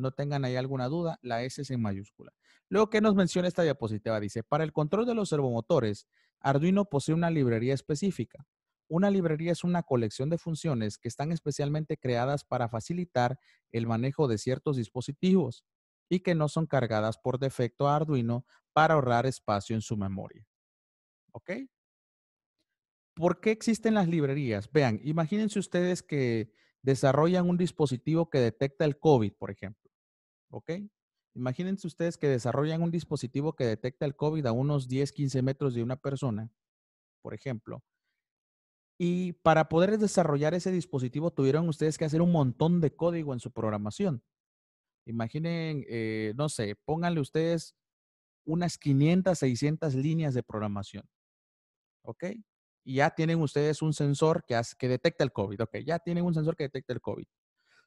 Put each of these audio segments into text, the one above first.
No tengan ahí alguna duda, la S es en mayúscula. Luego, que nos menciona esta diapositiva dice, para el control de los servomotores, Arduino posee una librería específica. Una librería es una colección de funciones que están especialmente creadas para facilitar el manejo de ciertos dispositivos y que no son cargadas por defecto a Arduino para ahorrar espacio en su memoria. ¿Ok? ¿Por qué existen las librerías? Vean, imagínense ustedes que desarrollan un dispositivo que detecta el COVID, por ejemplo. ¿ok? Imagínense ustedes que desarrollan un dispositivo que detecta el COVID a unos 10, 15 metros de una persona, por ejemplo. Y para poder desarrollar ese dispositivo tuvieron ustedes que hacer un montón de código en su programación. Imaginen, eh, no sé, pónganle ustedes unas 500, 600 líneas de programación. ¿Ok? Y ya tienen ustedes un sensor que, que detecta el COVID. Ok, ya tienen un sensor que detecta el COVID.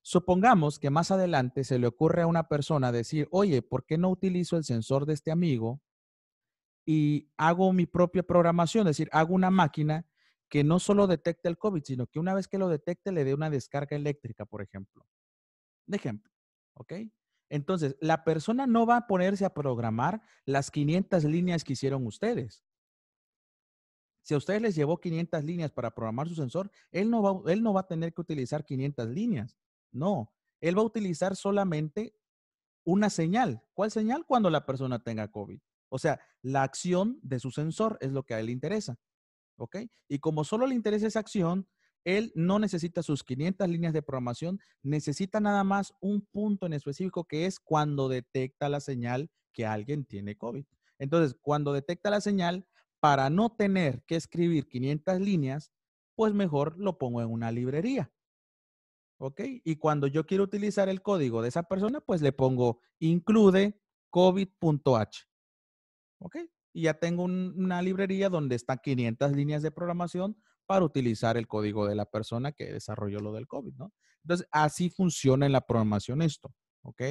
Supongamos que más adelante se le ocurre a una persona decir, oye, ¿por qué no utilizo el sensor de este amigo y hago mi propia programación? Es decir, hago una máquina que no solo detecte el COVID, sino que una vez que lo detecte le dé una descarga eléctrica, por ejemplo. De ejemplo, ¿ok? Entonces, la persona no va a ponerse a programar las 500 líneas que hicieron ustedes. Si a ustedes les llevó 500 líneas para programar su sensor, él no va, él no va a tener que utilizar 500 líneas. No, él va a utilizar solamente una señal. ¿Cuál señal? Cuando la persona tenga COVID. O sea, la acción de su sensor es lo que a él le interesa. ¿Ok? Y como solo le interesa esa acción, él no necesita sus 500 líneas de programación, necesita nada más un punto en específico que es cuando detecta la señal que alguien tiene COVID. Entonces, cuando detecta la señal, para no tener que escribir 500 líneas, pues mejor lo pongo en una librería. ¿ok? Y cuando yo quiero utilizar el código de esa persona, pues le pongo include covid.h, ¿ok? Y ya tengo una librería donde están 500 líneas de programación para utilizar el código de la persona que desarrolló lo del COVID, ¿no? Entonces, así funciona en la programación esto, ¿ok?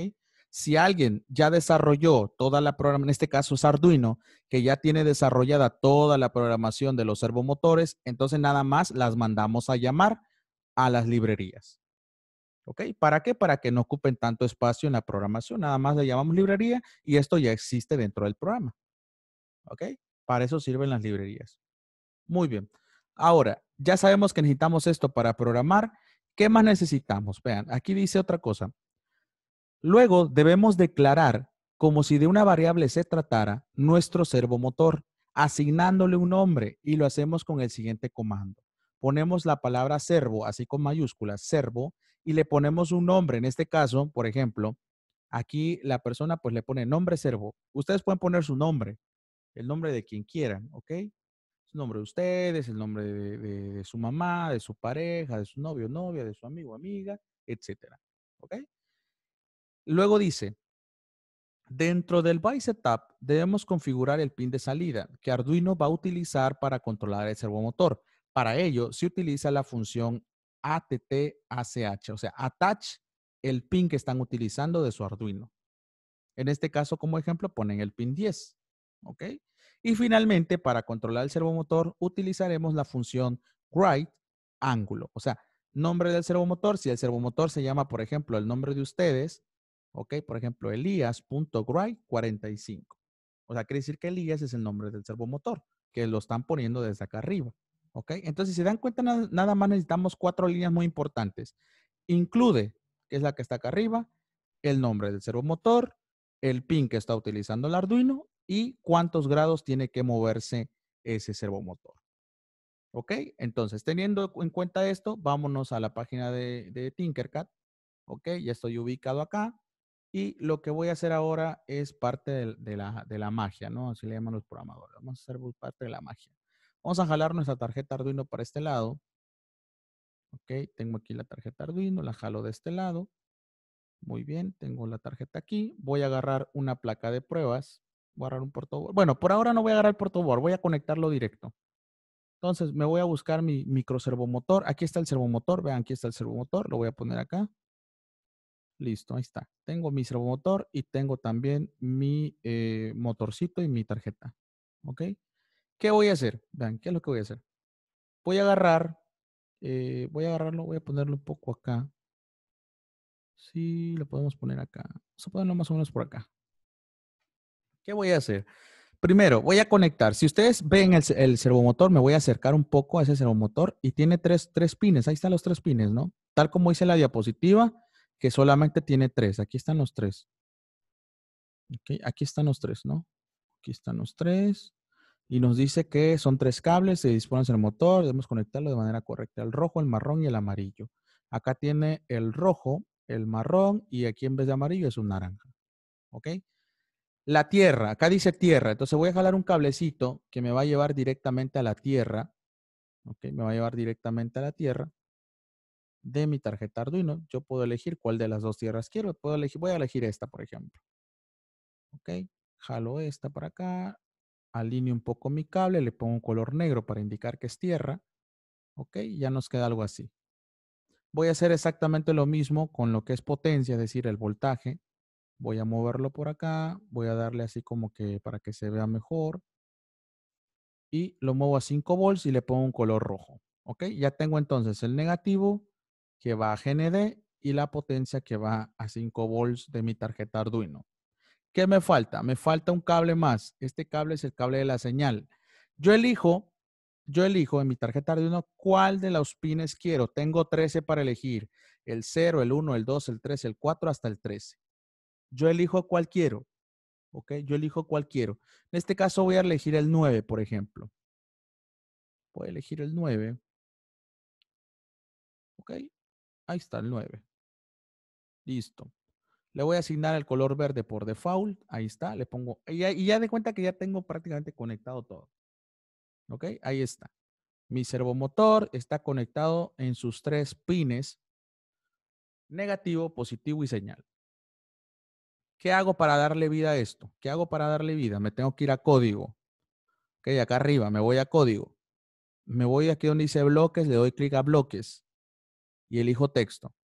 Si alguien ya desarrolló toda la programación, en este caso es Arduino, que ya tiene desarrollada toda la programación de los servomotores, entonces nada más las mandamos a llamar a las librerías. ¿Ok? ¿Para qué? Para que no ocupen tanto espacio en la programación. Nada más le llamamos librería y esto ya existe dentro del programa. ¿Ok? Para eso sirven las librerías. Muy bien. Ahora, ya sabemos que necesitamos esto para programar. ¿Qué más necesitamos? Vean, aquí dice otra cosa. Luego debemos declarar, como si de una variable se tratara, nuestro servomotor, asignándole un nombre y lo hacemos con el siguiente comando ponemos la palabra servo, así con mayúsculas, servo, y le ponemos un nombre. En este caso, por ejemplo, aquí la persona pues le pone nombre servo. Ustedes pueden poner su nombre, el nombre de quien quieran, ¿ok? Su nombre de ustedes, el nombre de, su mamá, de su pareja, de su novio, novia, de su amigo, amiga, etc. ¿ok? Luego dice, dentro del by setup debemos configurar el pin de salida que Arduino va a utilizar para controlar el servomotor. Para ello se utiliza la función ATTACH, o sea, attach el pin que están utilizando de su Arduino. En este caso, como ejemplo, ponen el pin 10. ¿Ok? Y finalmente, para controlar el servomotor, utilizaremos la función write ángulo. O sea, nombre del servomotor. Si el servomotor se llama, por ejemplo, el nombre de ustedes, ¿ok? Por ejemplo, Elías.gray45. O sea, quiere decir que Elías es el nombre del servomotor, que lo están poniendo desde acá arriba. ¿Ok? Entonces, si se dan cuenta, nada más necesitamos cuatro líneas muy importantes. Incluye, que es la que está acá arriba, el nombre del servomotor, el pin que está utilizando el Arduino y cuántos grados tiene que moverse ese servomotor. ¿Ok? Entonces, teniendo en cuenta esto, vámonos a la página de, Tinkercad. ¿Ok? Ya estoy ubicado acá. Y lo que voy a hacer ahora es parte de, la, de la, magia, ¿no? Así le llaman los programadores. Vamos a hacer parte de la magia. Vamos a jalar nuestra tarjeta Arduino para este lado. Ok, tengo aquí la tarjeta Arduino, la jalo de este lado. Muy bien, tengo la tarjeta aquí. Voy a agarrar una placa de pruebas. Voy a agarrar un portoboard. Bueno, por ahora no voy a agarrar el portoboard, voy a conectarlo directo. Entonces me voy a buscar mi microservomotor. Aquí está el servomotor. Vean, aquí está el servomotor. Lo voy a poner acá. Listo, ahí está. Tengo mi servomotor y tengo también mi eh, motorcito y mi tarjeta. ¿Ok? ¿Qué voy a hacer? Vean, ¿qué es lo que voy a hacer? Voy a agarrar, eh, voy a agarrarlo, voy a ponerlo un poco acá. Sí, lo podemos poner acá. Vamos a ponerlo más o menos por acá. ¿Qué voy a hacer? Primero, voy a conectar. Si ustedes ven el, servomotor, me voy a acercar un poco a ese servomotor y tiene tres, tres pines. Ahí están los tres pines, ¿no? Tal como hice la diapositiva, que solamente tiene tres. Aquí están los tres. aquí están los tres, ¿no? Aquí están los tres. Y nos dice que son tres cables, se disponen en el motor, debemos conectarlo de manera correcta. El rojo, el marrón y el amarillo. Acá tiene el rojo, el marrón y aquí en vez de amarillo es un naranja. ¿Ok? La tierra, acá dice tierra, entonces voy a jalar un cablecito que me va a llevar directamente a la tierra. ¿Ok? Me va a llevar directamente a la tierra de mi tarjeta Arduino. Yo puedo elegir cuál de las dos tierras quiero. Puedo elegir, voy a elegir esta, por ejemplo. ¿Ok? Jalo esta para acá, alineo un poco mi cable, le pongo un color negro para indicar que es tierra. Ok, ya nos queda algo así. Voy a hacer exactamente lo mismo con lo que es potencia, es decir, el voltaje. Voy a moverlo por acá, voy a darle así como que para que se vea mejor. Y lo muevo a 5 volts y le pongo un color rojo. Ok, ya tengo entonces el negativo que va a GND y la potencia que va a 5 volts de mi tarjeta Arduino. ¿Qué me falta? Me falta un cable más. Este cable es el cable de la señal. Yo elijo, yo elijo en mi tarjeta de uno cuál de los pines quiero. Tengo 13 para elegir. El 0, el 1, el 2, el 3, el 4 hasta el 13. Yo elijo cual quiero. ¿Ok? Yo elijo cual quiero. En este caso voy a elegir el 9, por ejemplo. Voy a elegir el 9. ¿Ok? Ahí está el 9. Listo. Le voy a asignar el color verde por default. Ahí está, le pongo. Y ya, de cuenta que ya tengo prácticamente conectado todo. ¿Ok? Ahí está. Mi servomotor está conectado en sus tres pines. Negativo, positivo y señal. ¿Qué hago para darle vida a esto? ¿Qué hago para darle vida? Me tengo que ir a código. Ok, acá arriba, me voy a código. Me voy aquí donde dice bloques, le doy clic a bloques y elijo texto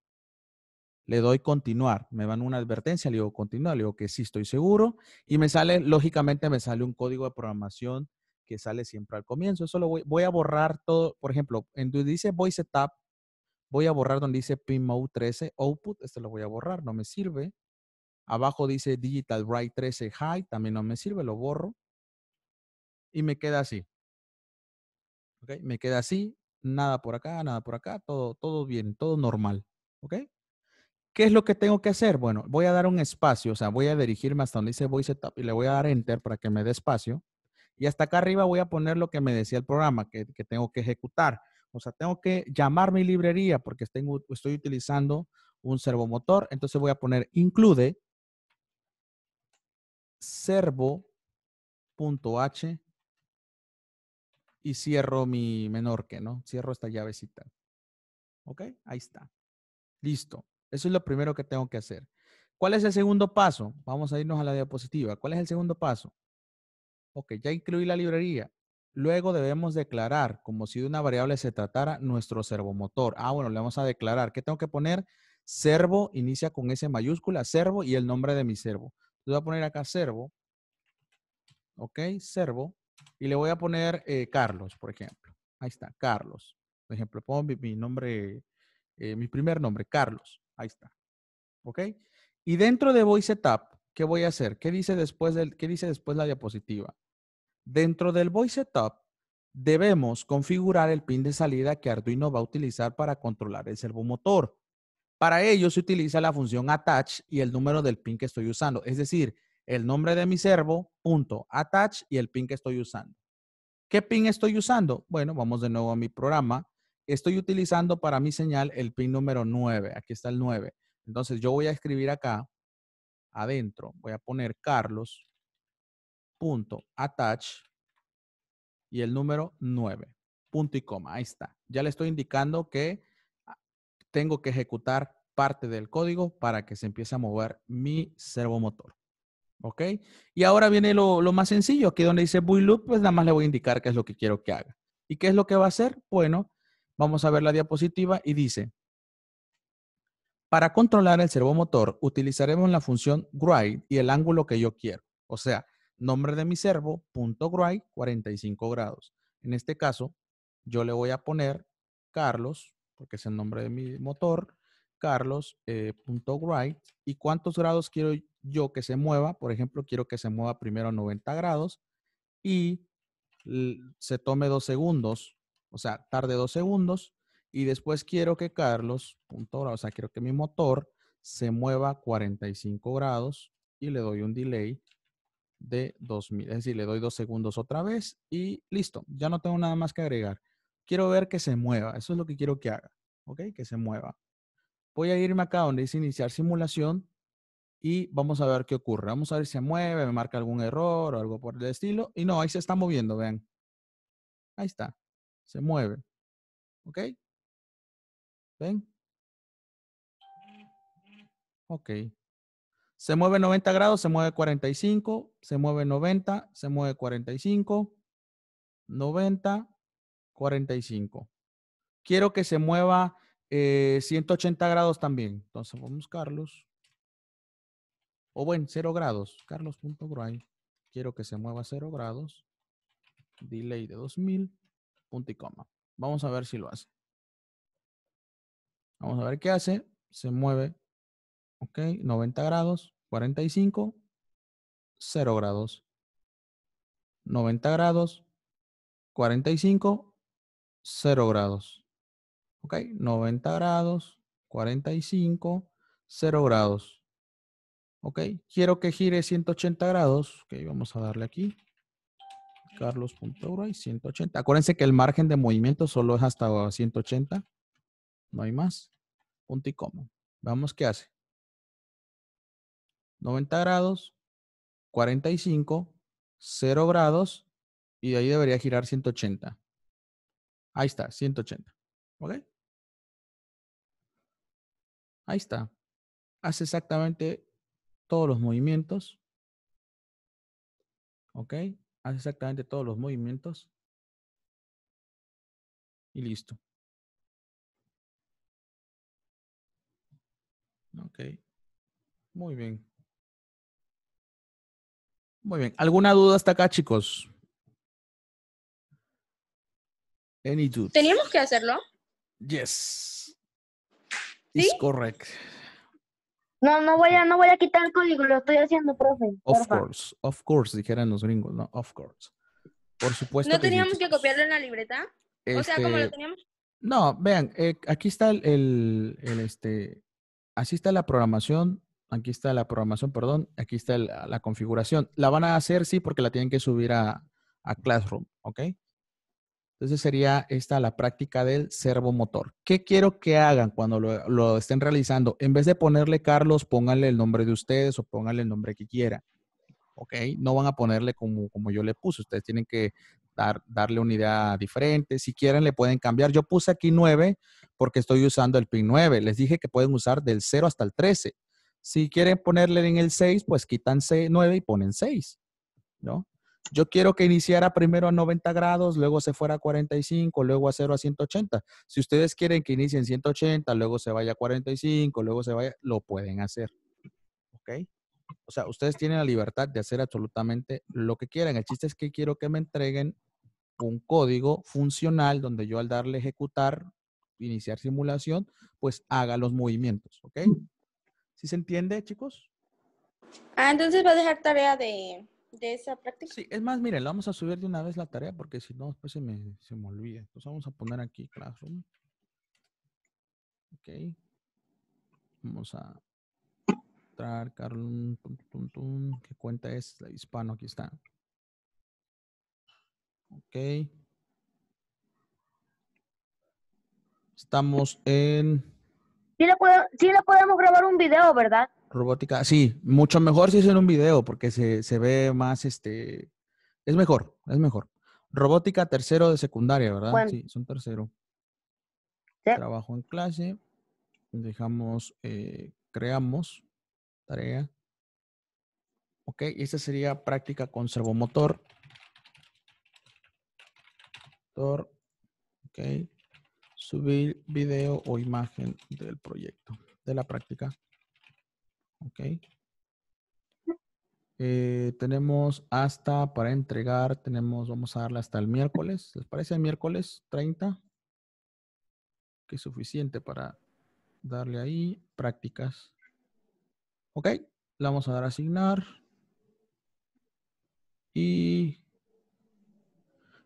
le doy continuar, me van una advertencia, le digo continuar, le digo que sí estoy seguro y me sale, lógicamente me sale un código de programación que sale siempre al comienzo. Eso lo voy, a borrar todo, por ejemplo, en donde dice voice setup, voy a borrar donde dice pin 13 output, este lo voy a borrar, no me sirve. Abajo dice digital write 13 high, también no me sirve, lo borro. Y me queda así. ¿Ok? Me queda así, nada por acá, nada por acá, todo, todo bien, todo normal. ¿Ok? ¿Qué es lo que tengo que hacer? Bueno, voy a dar un espacio, o sea, voy a dirigirme hasta donde dice Voice Setup y le voy a dar Enter para que me dé espacio. Y hasta acá arriba voy a poner lo que me decía el programa, que, que tengo que ejecutar. O sea, tengo que llamar mi librería porque estoy utilizando un servomotor. Entonces voy a poner include servo.h y cierro mi menor que, ¿no? Cierro esta llavecita. ¿Ok? Ahí está. Listo. Eso es lo primero que tengo que hacer. ¿Cuál es el segundo paso? Vamos a irnos a la diapositiva. ¿Cuál es el segundo paso? Ok, ya incluí la librería. Luego debemos declarar, como si de una variable se tratara, nuestro servomotor. Ah, bueno, le vamos a declarar. ¿Qué tengo que poner? Servo, inicia con S mayúscula, servo y el nombre de mi servo. Le voy a poner acá servo. Ok, servo. Y le voy a poner eh, Carlos, por ejemplo. Ahí está, Carlos. Por ejemplo, pongo mi, nombre, eh, mi primer nombre, Carlos. Ahí está. ¿Ok? Y dentro de Voice Setup, ¿qué voy a hacer? ¿Qué dice después, del, qué dice después la diapositiva? Dentro del Voice Setup, debemos configurar el pin de salida que Arduino va a utilizar para controlar el servomotor. Para ello se utiliza la función attach y el número del pin que estoy usando, es decir, el nombre de mi servo, punto, attach y el pin que estoy usando. ¿Qué pin estoy usando? Bueno, vamos de nuevo a mi programa estoy utilizando para mi señal el pin número 9. Aquí está el 9. Entonces yo voy a escribir acá, adentro, voy a poner Carlos y el número 9. Punto y coma. Ahí está. Ya le estoy indicando que ah, tengo que ejecutar parte del código para que se empiece a mover mi servomotor. ¿Ok? Y ahora viene lo, más sencillo. Aquí donde dice while Loop, pues nada más le voy a indicar qué es lo que quiero que haga. ¿Y qué es lo que va a hacer? Bueno, Vamos a ver la diapositiva y dice, para controlar el servomotor utilizaremos la función GRIDE y el ángulo que yo quiero. O sea, nombre de mi servo, punto grind, 45 grados. En este caso, yo le voy a poner Carlos, porque es el nombre de mi motor, Carlos, eh, punto y cuántos grados quiero yo que se mueva. Por ejemplo, quiero que se mueva primero 90 grados y se tome dos segundos o sea, tarde dos segundos, y después quiero que Carlos, punto, o sea, quiero que mi motor se mueva 45 grados y le doy un delay de 2000, es decir, le doy dos segundos otra vez y listo, ya no tengo nada más que agregar. Quiero ver que se mueva, eso es lo que quiero que haga, ¿ok? Que se mueva. Voy a irme acá donde dice iniciar simulación y vamos a ver qué ocurre. Vamos a ver si se mueve, me marca algún error o algo por el estilo. Y no, ahí se está moviendo, vean. Ahí está se mueve. ¿Ok? ¿Ven? Ok. Se mueve 90 grados, se mueve 45, se mueve 90, se mueve 45, 90, 45. Quiero que se mueva 180 eh, grados también. Entonces vamos Carlos. O bueno, 0 grados. Carlos.gray. Quiero que se mueva 0 grados. Delay de 2000 punto y coma. Vamos a ver si lo hace. Vamos a ver qué hace. Se mueve, ok, 90 grados, 45, 0 grados. 90 grados, 45, 0 grados. Ok, 90 grados, 45, 0 grados. Ok, quiero que gire 180 grados. Ok, vamos a darle aquí euro y 180. Acuérdense que el margen de movimiento solo es hasta 180. No hay más. Punto y coma. Vamos qué hace. 90 grados, 45, 0 grados y de ahí debería girar 180. Ahí está, 180. ¿Ok? Ahí está. Hace exactamente todos los movimientos. ¿Ok? exactamente todos los movimientos. Y listo. Ok. Muy bien. Muy bien. ¿Alguna duda hasta acá, chicos? Any ¿Teníamos que hacerlo? Yes. It's correct. No, no voy a, no voy a quitar el código, lo estoy haciendo, profe. Of course, of course, dijeran los gringos, ¿no? Of course. Por supuesto. ¿No teníamos que, copiarlo en la libreta? o sea, como lo este, teníamos. No, vean, eh, aquí está el, el, este, así está la programación, aquí está la programación, perdón, aquí está la configuración. La van a hacer, sí, porque la tienen que subir a, a Classroom, ¿ok? Entonces sería esta la práctica del servomotor. ¿Qué quiero que hagan cuando lo, estén realizando? En vez de ponerle Carlos, pónganle el nombre de ustedes o pónganle el nombre que quieran. ¿ok? No van a ponerle como, como yo le puse. Ustedes tienen que dar, darle una idea diferente. Si quieren, le pueden cambiar. Yo puse aquí 9 porque estoy usando el pin 9. Les dije que pueden usar del 0 hasta el 13. Si quieren ponerle en el 6, pues quitan 9 y ponen 6, ¿no? yo quiero que iniciara primero a 90 grados, luego se fuera a 45, luego a 0 a 180. Si ustedes quieren que inicien en 180, luego se vaya a 45, luego se vaya, lo pueden hacer. ¿Ok? O sea, ustedes tienen la libertad de hacer absolutamente lo que quieran. El chiste es que quiero que me entreguen un código funcional donde yo al darle ejecutar, iniciar simulación, pues haga los movimientos. ¿Ok? ¿Sí se entiende, chicos? Ah, entonces va a dejar tarea de de esa práctica. Sí, es más, miren, vamos a subir de una vez la tarea porque si no, después se me, se me olvida. Entonces vamos a poner aquí Classroom. Ok. Vamos a entrar, Carlos, que cuenta es? La hispano, aquí está. Ok. Estamos en... Sí le, sí le podemos grabar un video, ¿verdad? Robótica, sí, mucho mejor si es en un video, porque se, ve más, este, es mejor, es mejor. Robótica tercero de secundaria, ¿verdad? Sí, son tercero. Trabajo en clase, dejamos, eh, creamos, tarea. Ok, esta sería práctica con servomotor. Motor, ok. Subir video o imagen del proyecto, de la práctica. Ok. Eh, tenemos hasta para entregar, tenemos, vamos a darle hasta el miércoles. ¿Les parece el miércoles 30? Que es suficiente para darle ahí prácticas. Ok, la vamos a dar a asignar. Y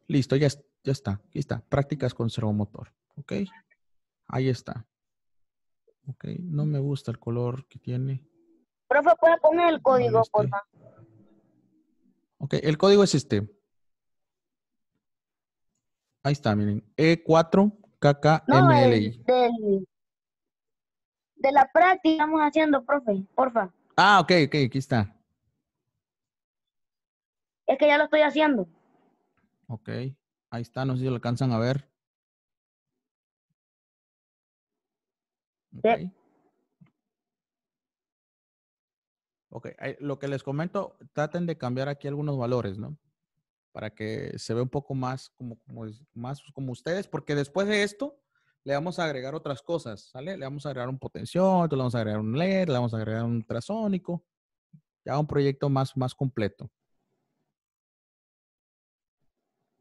listo, ya, ya está, aquí está. Prácticas con servomotor. Ok, ahí está. Ok, no me gusta el color que tiene. Profe, ¿puede poner el código, este. por favor? Ok, el código es este. Ahí está, miren. E4KKMLI. No, del, de la práctica estamos haciendo, profe, porfa. Ah, ok, ok, aquí está. Es que ya lo estoy haciendo. Ok, ahí está, no sé si lo alcanzan a ver. Okay. Ok, lo que les comento, traten de cambiar aquí algunos valores, ¿no? Para que se vea un poco más como, como, más como ustedes, porque después de esto le vamos a agregar otras cosas, ¿sale? Le vamos a agregar un potenciómetro, le vamos a agregar un LED, le vamos a agregar un ultrasónico, ya un proyecto más, más completo.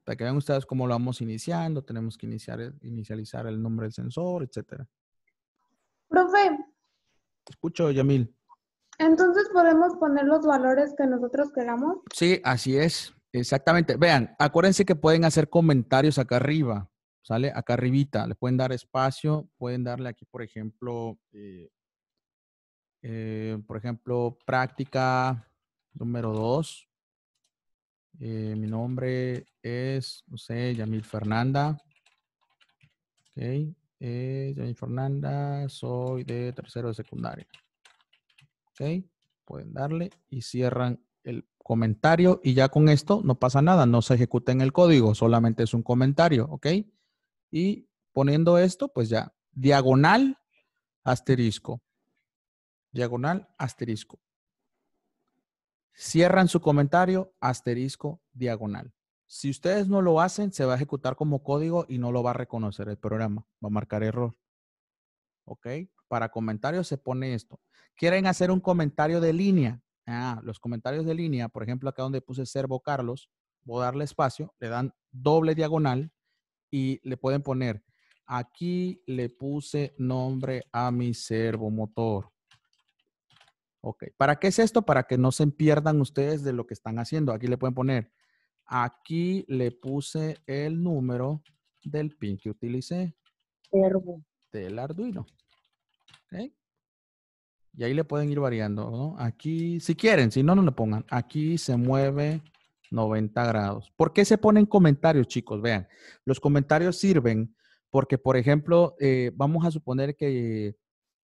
Para que vean ustedes cómo lo vamos iniciando, tenemos que iniciar, eh, inicializar el nombre del sensor, etcétera. Profe. escucho, Yamil. Entonces podemos poner los valores que nosotros queramos. Sí, así es. Exactamente. Vean, acuérdense que pueden hacer comentarios acá arriba, ¿sale? Acá arribita. Le pueden dar espacio, pueden darle aquí, por ejemplo, eh, eh, por ejemplo, práctica número 2. Eh, mi nombre es, no sé, Yamil Fernanda. Ok. Yamil Fernanda, soy de tercero de secundaria. Pueden darle y cierran el comentario y ya con esto no pasa nada, no se ejecuta en el código, solamente es un comentario, ¿ok? Y poniendo esto, pues ya, diagonal, asterisco, diagonal, asterisco. Cierran su comentario, asterisco, diagonal. Si ustedes no lo hacen, se va a ejecutar como código y no lo va a reconocer el programa, va a marcar error. ¿Ok? para comentarios se pone esto. ¿Quieren hacer un comentario de línea? Ah, los comentarios de línea, por ejemplo, acá donde puse Servo Carlos, voy a darle espacio, le dan doble diagonal y le pueden poner, aquí le puse nombre a mi servo motor. Ok, ¿para qué es esto? Para que no se pierdan ustedes de lo que están haciendo. Aquí le pueden poner, aquí le puse el número del pin que utilicé. Servo. Del Arduino. Y ahí le pueden ir variando, Aquí, si quieren, si no, no le pongan. Aquí se mueve 90 grados. ¿Por qué se ponen comentarios, chicos? Vean, los comentarios sirven porque, por ejemplo, eh, vamos a suponer que,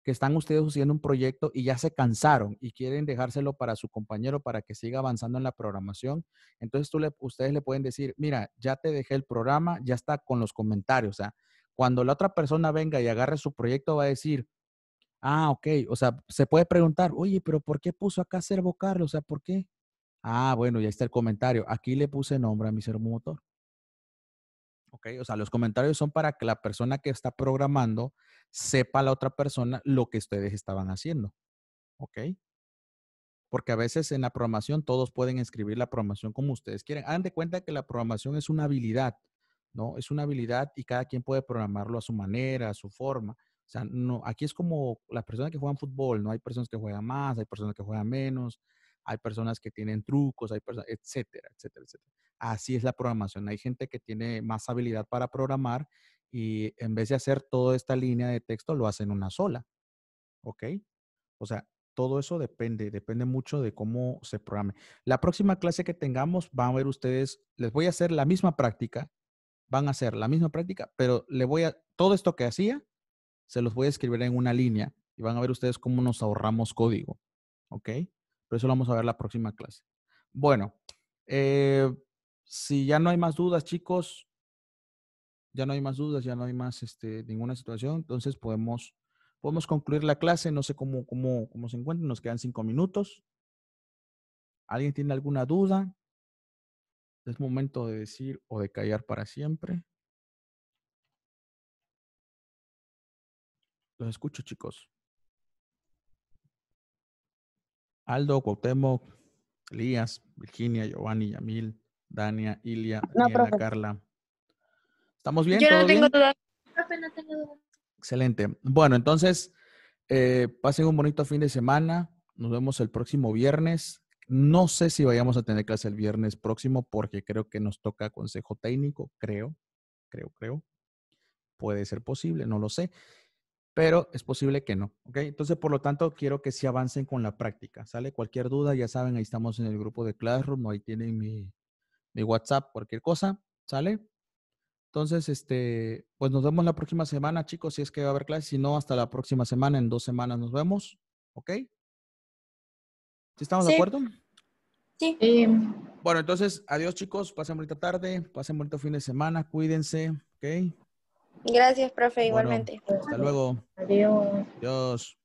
están ustedes haciendo un proyecto y ya se cansaron y quieren dejárselo para su compañero para que siga avanzando en la programación. Entonces, tú ustedes le pueden decir, mira, ya te dejé el programa, ya está con los comentarios. O sea, cuando la otra persona venga y agarre su proyecto, va a decir, Ah, ok. O sea, se puede preguntar, oye, pero ¿por qué puso acá servo Carlos? O sea, ¿por qué? Ah, bueno, ya está el comentario. Aquí le puse nombre a mi motor. Ok, o sea, los comentarios son para que la persona que está programando sepa a la otra persona lo que ustedes estaban haciendo. Ok. Porque a veces en la programación todos pueden escribir la programación como ustedes quieren. Hagan de cuenta que la programación es una habilidad, ¿no? Es una habilidad y cada quien puede programarlo a su manera, a su forma sea, aquí es como las personas que juegan fútbol, no hay personas que juegan más, hay personas que juegan menos, hay personas que tienen trucos, hay personas, etcétera, etcétera, etcétera. Así es la programación. Hay gente que tiene más habilidad para programar y en vez de hacer toda esta línea de texto, lo hacen una sola. ¿Ok? O sea, todo eso depende, depende mucho de cómo se programe. La próxima clase que tengamos, van a ver ustedes, les voy a hacer la misma práctica, van a hacer la misma práctica, pero le voy a, todo esto que hacía, se los voy a escribir en una línea y van a ver ustedes cómo nos ahorramos código. ¿Ok? Pero eso lo vamos a ver la próxima clase. Bueno, eh, si ya no hay más dudas, chicos, ya no hay más dudas, ya no hay más este, ninguna situación, entonces podemos, podemos concluir la clase. No sé cómo, cómo, cómo se encuentran, nos quedan cinco minutos. ¿Alguien tiene alguna duda? Es momento de decir o de callar para siempre. Los escucho, chicos. Aldo, Cuauhtémoc, Elías, Virginia, Giovanni, Yamil, Dania, Ilia, Diana, Carla. ¿Estamos bien? Yo no tengo Excelente. Bueno, entonces, eh, pasen un bonito fin de semana. Nos vemos el próximo viernes. No sé si vayamos a tener clase el viernes próximo porque creo que nos toca consejo técnico, creo, creo, creo. Puede ser posible, no lo sé pero es posible que no, ¿ok? Entonces, por lo tanto, quiero que se avancen con la práctica, ¿sale? Cualquier duda, ya saben, ahí estamos en el grupo de Classroom, ahí tienen mi, WhatsApp, cualquier cosa, ¿sale? Entonces, este, pues nos vemos la próxima semana, chicos, si es que va a haber clases, si no, hasta la próxima semana, en dos semanas nos vemos, ¿ok? ¿Sí estamos de acuerdo? Sí. Eh, bueno, entonces, adiós, chicos, pasen bonita tarde, pasen bonito fin de semana, cuídense, ¿ok? Gracias, profe, igualmente. hasta luego. Adiós. Adiós.